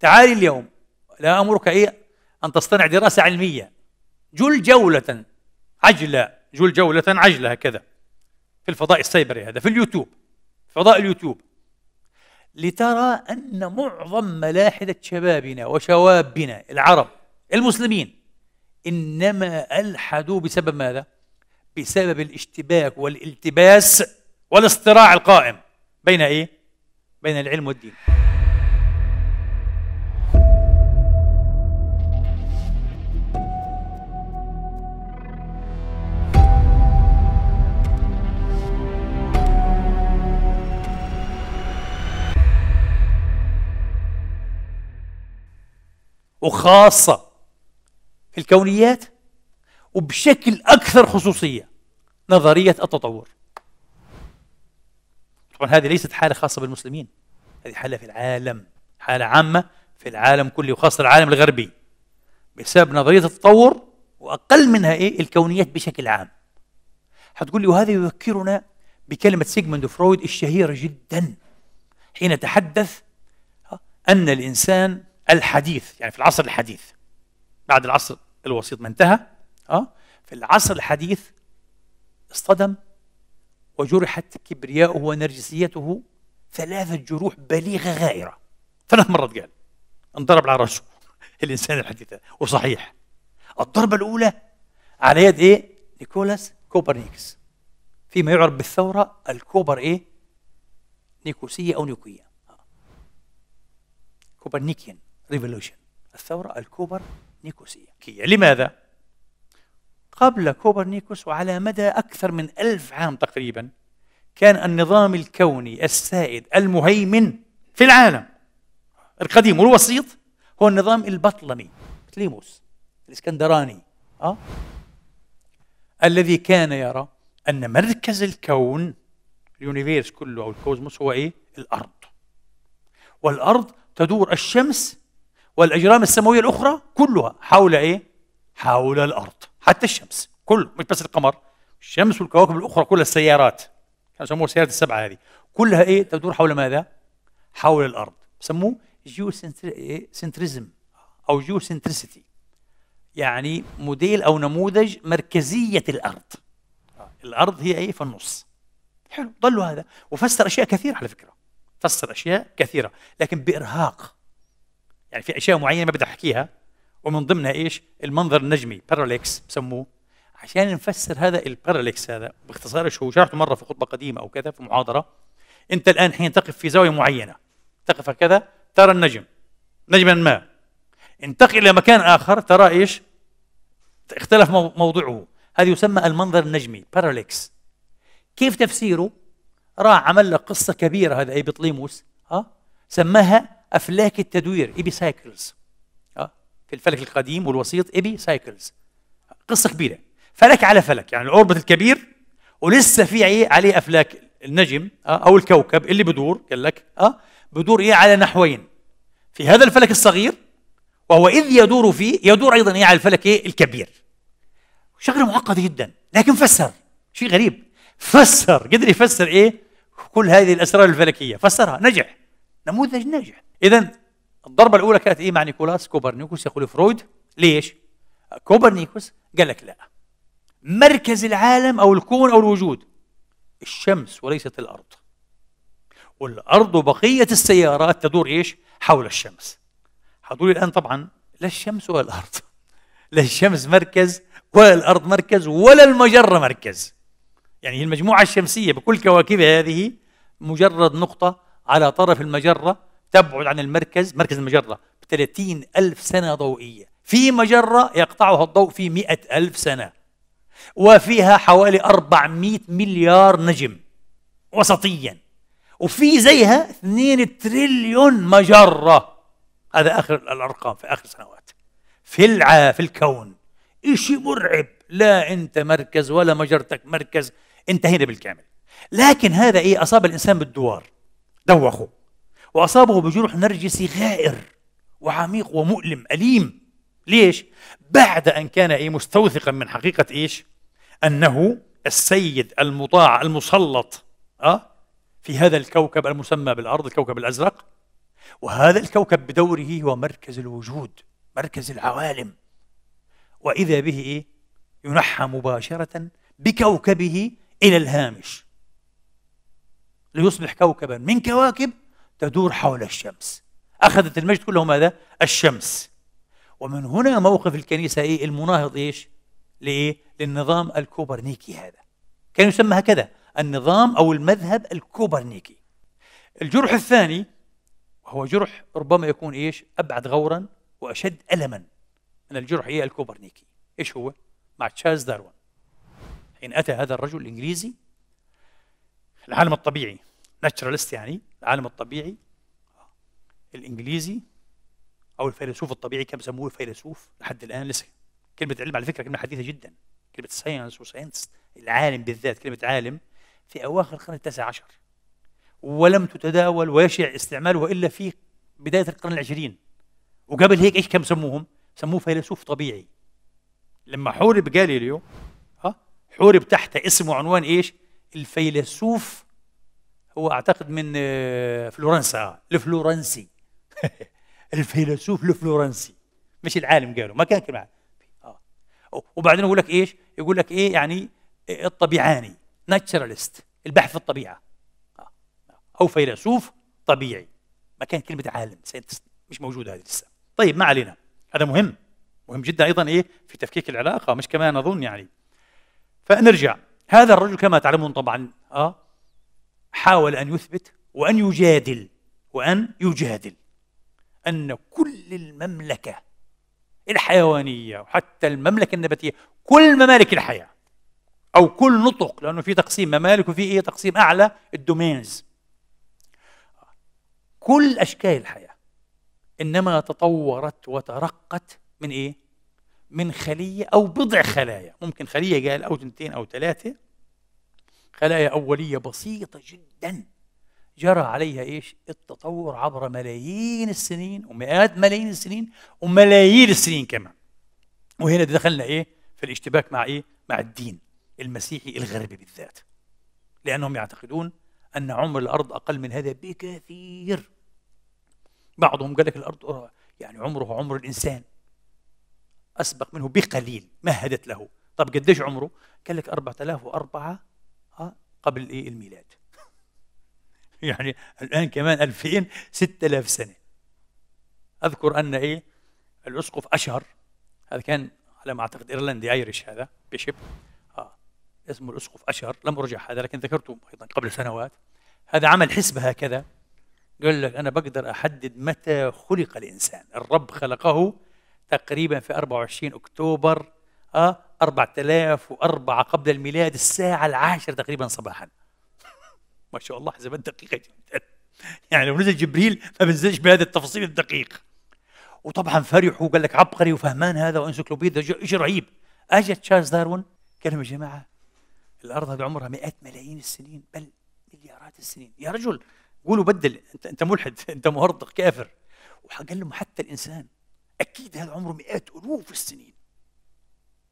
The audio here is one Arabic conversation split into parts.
تعالي اليوم لا أمرك إيه أن تصطنع دراسة علمية جل جولة عجلة جل جولة عجلة هكذا في الفضاء السيبري هذا في اليوتيوب فضاء اليوتيوب لترى أن معظم ملاحدة شبابنا وشوابنا العرب المسلمين إنما ألحدوا بسبب ماذا؟ بسبب الاشتباك والالتباس والاصطراع القائم بين إيه؟ بين العلم والدين وخاصة في الكونيات وبشكل أكثر خصوصية نظرية التطور طبعا هذه ليست حالة خاصة بالمسلمين هذه حالة في العالم حالة عامة في العالم كله وخاصة العالم الغربي بسبب نظرية التطور وأقل منها إيه الكونيات بشكل عام هتقول لي وهذا يذكرنا بكلمة سيغموند فرويد الشهيرة جدا حين تحدث أن الإنسان الحديث يعني في العصر الحديث بعد العصر الوسيط ما انتهى اه في العصر الحديث اصطدم وجرحت كبرياؤه ونرجسيته ثلاثة جروح بليغة غائرة ثلاث مرات قال انضرب على رأسه الإنسان الحديث وصحيح الضربة الأولى على يد إيه؟ نيكولاس كوبرنيكس فيما يعرف بالثورة الكوبر إيه؟ نيكوسية أو نيكوية آه. كوبرنيكيان ريفولوشن الثورة الكوبرنيكوسية لماذا؟ قبل كوبرنيكوس وعلى مدى أكثر من ألف عام تقريبا كان النظام الكوني السائد المهيمن في العالم القديم والوسيط هو النظام البطلمي تليموس الاسكندراني أه؟ الذي كان يرى أن مركز الكون اليونيفيرس كله أو الكوزموس هو إيه؟ الأرض والأرض تدور الشمس والأجرام السماوية الأخرى كلها حول إيه؟ حول الأرض حتى الشمس كله مش بس القمر الشمس والكواكب الأخرى كلها السيارات كانوا يسموها السيارات السبعة هذه كلها إيه تدور حول ماذا؟ حول الأرض سموه جيوسنتريزم إيه؟ أو جيوسنتريسيتي يعني موديل أو نموذج مركزية الأرض الأرض هي إيه في النص حلو ضلوا هذا وفسر أشياء كثيرة على فكرة فسر أشياء كثيرة لكن بإرهاق يعني في اشياء معينه ما بدي احكيها ومن ضمنها ايش؟ المنظر النجمي باراليكس بسموه عشان نفسر هذا الباراليكس هذا باختصار شو شرحته مره في خطبه قديمه او كذا في محاضره انت الان حين تقف في زاويه معينه تقف هكذا ترى النجم نجما ما انتقل الى مكان اخر ترى ايش؟ اختلف موضعه هذا يسمى المنظر النجمي باراليكس كيف تفسيره؟ راح عمل لك قصه كبيره هذا اي بطليموس ها سماها أفلاك التدوير إيبي سايكلز أه؟ في الفلك القديم والوسيط إيبي سايكلز قصة كبيرة فلك على فلك يعني الأوربت الكبير ولسه في عليه أفلاك النجم أه؟ أو الكوكب اللي بدور قال لك أه؟ بدور إيه على نحوين في هذا الفلك الصغير وهو إذ يدور فيه يدور أيضا إيه على الفلك إيه الكبير شغلة معقدة جدا لكن فسر شيء غريب فسر قدر يفسر إيه كل هذه الأسرار الفلكية فسرها نجح نموذج ناجح اذا الضربه الاولى كانت ايه مع نيكولاس كوبرنيكوس يقول فرويد ليش كوبرنيكوس قال لك لا مركز العالم او الكون او الوجود الشمس وليست الارض والارض وبقيه السيارات تدور ايش حول الشمس هذول الان طبعا لا الشمس ولا الارض لا الشمس مركز ولا الارض مركز ولا المجره مركز يعني المجموعه الشمسيه بكل كواكبها هذه مجرد نقطه على طرف المجرة تبعد عن المركز مركز المجرة ب ألف سنة ضوئية في مجرة يقطعها الضوء في مئة ألف سنة وفيها حوالي 400 مليار نجم وسطيا وفي زيها 2 تريليون مجرة هذا آخر الأرقام في آخر سنوات في الع في الكون إشي مرعب لا أنت مركز ولا مجرتك مركز انتهينا بالكامل لكن هذا إيه أصاب الإنسان بالدوار دوخوا وأصابه بجروح نرجسي غائر وعميق ومؤلم أليم ليش؟ بعد أن كان إيه مستوثقا من حقيقة إيش؟ أنه السيد المطاع المسلط أه؟ في هذا الكوكب المسمى بالأرض الكوكب الأزرق وهذا الكوكب بدوره هو مركز الوجود مركز العوالم وإذا به إيه؟ ينحى مباشرة بكوكبه إلى الهامش ليصبح كوكبا من كواكب تدور حول الشمس أخذت المجد كله ماذا؟ الشمس ومن هنا موقف الكنيسة إيه؟ المناهض إيش؟ لإيه؟ للنظام الكوبرنيكي هذا كان يسمى هكذا النظام أو المذهب الكوبرنيكي الجرح الثاني وهو جرح ربما يكون إيش؟ أبعد غورا وأشد ألما من الجرح إيه الكوبرنيكي إيش هو؟ مع تشارلز داروين حين أتى هذا الرجل الإنجليزي العالم الطبيعي ناتشراليست يعني العالم الطبيعي الانجليزي او الفيلسوف الطبيعي كان سموه فيلسوف لحد الان لسه كلمه علم على فكره كلمه حديثه جدا كلمه ساينس وساينس العالم بالذات كلمه عالم في اواخر القرن التاسع عشر ولم تتداول ويشع استعمالها الا في بدايه القرن العشرين وقبل هيك ايش كان سموهم؟ سموه فيلسوف طبيعي لما حورب جاليليو ها حورب تحت اسم وعنوان ايش؟ الفيلسوف هو اعتقد من آه، فلورنسا الفلورنسي الفيلسوف الفلورنسي مش العالم قالوا ما كان كلمه آه. وبعدين يقول لك ايش؟ يقول لك ايه يعني آه، الطبيعاني ناتشراليست البحث في الطبيعه او فيلسوف طبيعي ما كان كلمه عالم مش موجوده هذه لسه طيب ما علينا هذا مهم مهم جدا ايضا ايه في تفكيك العلاقه مش كمان اظن يعني فنرجع هذا الرجل كما تعلمون طبعا اه حاول ان يثبت وان يجادل وان يجادل ان كل المملكه الحيوانيه وحتى المملكه النباتيه كل ممالك الحياه او كل نطق لانه في تقسيم ممالك وفي ايه تقسيم اعلى الدومينز كل اشكال الحياه انما تطورت وترقت من ايه من خليه او بضع خلايا ممكن خليه قال او تنتين او ثلاثه خلايا أولية بسيطة جدا جرى عليها إيش التطور عبر ملايين السنين ومئات ملايين السنين وملايين السنين كمان وهنا دخلنا إيه في الاشتباك مع إيه مع الدين المسيحي الغربي بالذات لأنهم يعتقدون أن عمر الأرض أقل من هذا بكثير بعضهم قال لك الأرض يعني عمره عمر الإنسان أسبق منه بقليل مهدت له طب قديش عمره؟ قال لك 4004 قبل إيه الميلاد يعني الان كمان 2000 6000 سنه اذكر ان ايه الاسقف اشهر هذا كان على ما اعتقد ايرلندي ايرش هذا بيشب اه اسمه الاسقف اشهر لم ارجع هذا لكن ذكرته ايضا قبل سنوات هذا عمل حسبه هكذا قال لك انا بقدر احدد متى خلق الانسان الرب خلقه تقريبا في 24 اكتوبر اه 4004 قبل الميلاد الساعة العاشرة تقريبا صباحا ما شاء الله حسبت دقيقة جدا يعني لو نزل جبريل ما بنزلش بهذا التفاصيل الدقيق وطبعا فرحوا قال لك عبقري وفهمان هذا وانسيكلوبيديا شيء رهيب اجى تشارلز داروين قال لهم يا جماعه الارض هذه عمرها مئات ملايين السنين بل مليارات السنين يا رجل قولوا بدل انت انت ملحد انت مهرطق كافر وقال لهم حتى الانسان اكيد هذا عمره مئات الوف السنين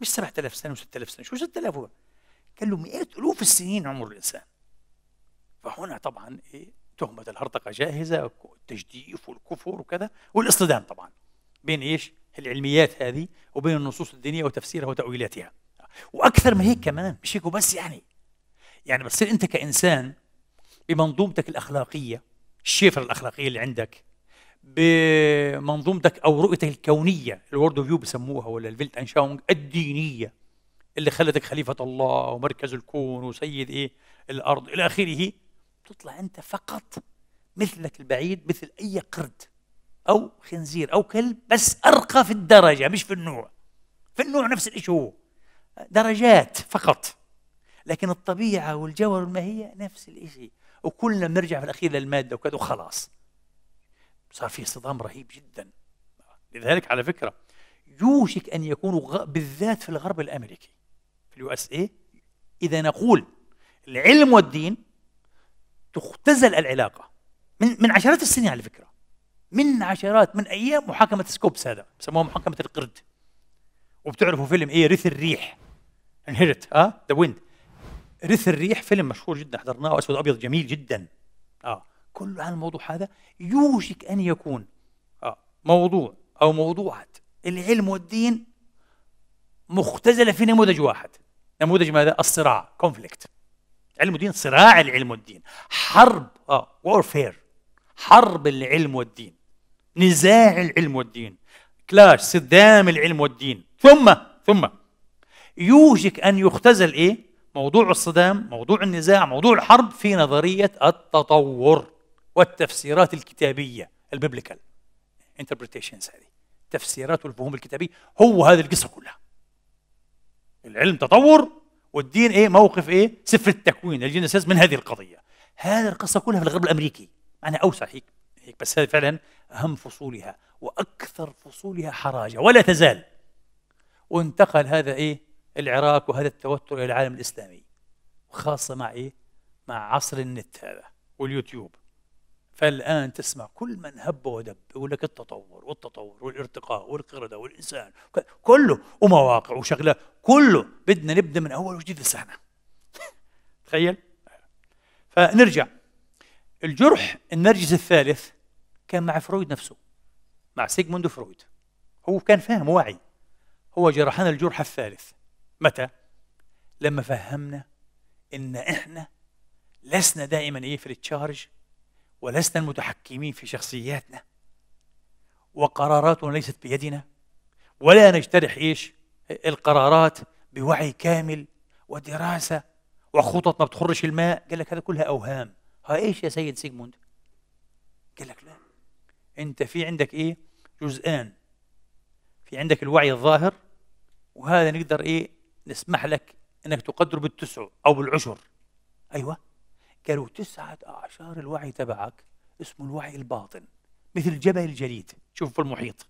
مش 7000 سنه و6000 سنه شو 6000 قال له مئات الوف السنين عمر الانسان فهنا طبعا ايه تهمه الهرطقه جاهزه والتجديف والكفر وكذا والاصطدام طبعا بين ايش العلميات هذه وبين النصوص الدينيه وتفسيرها وتاويلاتها واكثر من هيك كمان مش هيك وبس يعني يعني بتصير انت كانسان بمنظومتك الاخلاقيه الشفره الاخلاقيه اللي عندك بمنظومتك او رؤيتك الكونيه الورد فيو بسموها ولا الفيلت انشاونج الدينيه اللي خلتك خليفه الله ومركز الكون وسيد ايه الارض الى اخره تطلع انت فقط مثلك البعيد مثل اي قرد او خنزير او كلب بس ارقى في الدرجه مش في النوع في النوع نفس الشيء هو درجات فقط لكن الطبيعه والجوهر ما هي نفس الشيء وكلنا بنرجع في الاخير للماده وكذا وخلاص صار في اصطدام رهيب جدا لذلك على فكرة يوشك أن يكونوا بالذات في الغرب الأمريكي في اليو اس اي إذا نقول العلم والدين تختزل العلاقة من من عشرات السنين على فكرة من عشرات من أيام محاكمة سكوبس هذا سموها محاكمة القرد وبتعرفوا فيلم إيه رث الريح انهرت ها ذا ويند رث الريح فيلم مشهور جدا حضرناه اسود ابيض جميل جدا اه كله عن الموضوع هذا يوشك أن يكون آه، موضوع أو موضوعات العلم والدين مختزلة في نموذج واحد نموذج ماذا؟ الصراع كونفليكت علم الدين صراع العلم والدين حرب اه وورفير حرب العلم والدين نزاع العلم والدين كلاش صدام العلم والدين ثم ثم يوشك ان يختزل ايه؟ موضوع الصدام، موضوع النزاع، موضوع الحرب في نظريه التطور والتفسيرات الكتابيه البيبليكال انتربريتيشنز هذه تفسيرات والفهوم الكتابيه هو هذه القصه كلها العلم تطور والدين ايه موقف ايه سفر التكوين الجينيسيس من هذه القضيه هذه القصه كلها في الغرب الامريكي انا اوسع هيك هيك بس هذه فعلا اهم فصولها واكثر فصولها حراجه ولا تزال وانتقل هذا ايه العراق وهذا التوتر الى العالم الاسلامي وخاصه مع ايه مع عصر النت هذا واليوتيوب فالآن تسمع كل من هب ودب يقول لك التطور والتطور والارتقاء والقردة والإنسان كله ومواقع وشغلات كله بدنا نبدأ من أول وجديد السنة تخيل فنرجع الجرح النرجس الثالث كان مع فرويد نفسه مع سيغموند فرويد هو كان فاهم واعي هو جرحنا الجرح الثالث متى؟ لما فهمنا ان احنا لسنا دائما ايه في التشارج ولسنا المتحكمين في شخصياتنا وقراراتنا ليست بيدنا ولا نجترح ايش القرارات بوعي كامل ودراسه وخطط ما بتخرش الماء قال لك هذا كلها اوهام ها ايش يا سيد سيجموند قال لك لا انت في عندك ايه جزئان في عندك الوعي الظاهر وهذا نقدر ايه نسمح لك انك تقدره بالتسع او بالعشر ايوه قالوا تسعة أعشار الوعي تبعك اسمه الوعي الباطن مثل جبل الجليد شوف في المحيط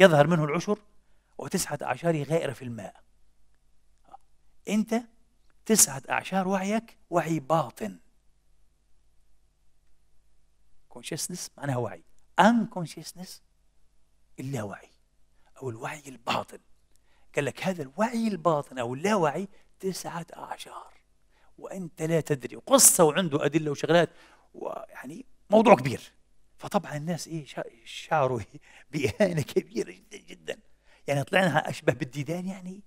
يظهر منه العشر وتسعة أعشار غائرة في الماء أنت تسعة أعشار وعيك وعي باطن كونشيسنس معناها وعي أن unconsciousness اللاوعي أو الوعي الباطن قال لك هذا الوعي الباطن أو اللاوعي تسعة أعشار وانت لا تدري وقصه وعنده ادله وشغلات ويعني موضوع كبير فطبعا الناس ايه شعروا باهانه كبيره جدا جدا يعني طلعنا اشبه بالديدان يعني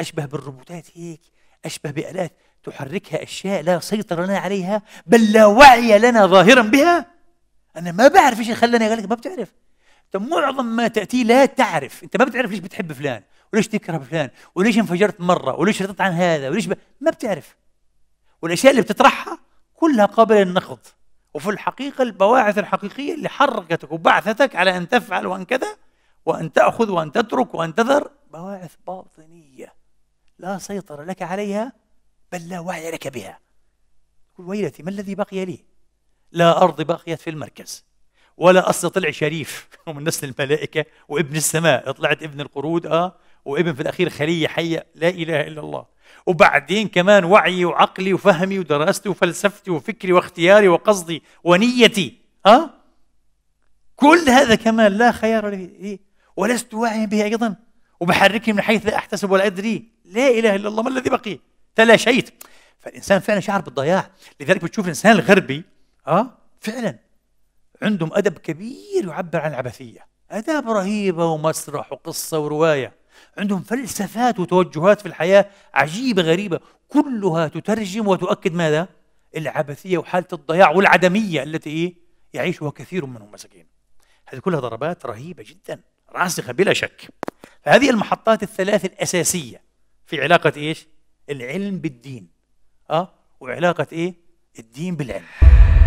اشبه بالروبوتات هيك اشبه بالات تحركها اشياء لا سيطره لنا عليها بل لا وعي لنا ظاهرا بها انا ما بعرف ايش خلاني قال لك ما بتعرف انت معظم ما تاتي لا تعرف انت ما بتعرف ليش بتحب فلان وليش تكره فلان وليش انفجرت مره وليش رضيت عن هذا وليش ب... ما بتعرف والاشياء اللي بتطرحها كلها قابله للنقد وفي الحقيقه البواعث الحقيقيه اللي حركتك وبعثتك على ان تفعل وان كذا وان تاخذ وان تترك وان تذر بواعث باطنيه لا سيطره لك عليها بل لا وعي لك بها تقول ويلتي ما الذي بقي لي لا ارض بقيت في المركز ولا استطلع طلع شريف ومن نسل الملائكه وابن السماء طلعت ابن القرود اه وابن في الاخير خليه حيه لا اله الا الله وبعدين كمان وعيي وعقلي وفهمي ودراستي وفلسفتي وفكري واختياري وقصدي ونيتي ها كل هذا كمان لا خيار لي إيه؟ ولست واعيا به ايضا وبحركني من حيث لا احتسب ولا ادري لا اله الا الله ما الذي بقي تلاشيت فالانسان فعلا شعر بالضياع لذلك بتشوف الانسان الغربي اه فعلا عندهم ادب كبير يعبر عن العبثيه اداب رهيبه ومسرح وقصه وروايه عندهم فلسفات وتوجهات في الحياة عجيبة غريبة كلها تترجم وتؤكد ماذا؟ العبثية وحالة الضياع والعدمية التي إيه؟ يعيشها كثير منهم مساكين هذه كلها ضربات رهيبة جدا راسخة بلا شك فهذه المحطات الثلاث الأساسية في علاقة إيش؟ العلم بالدين أه؟ وعلاقة إيه؟ الدين بالعلم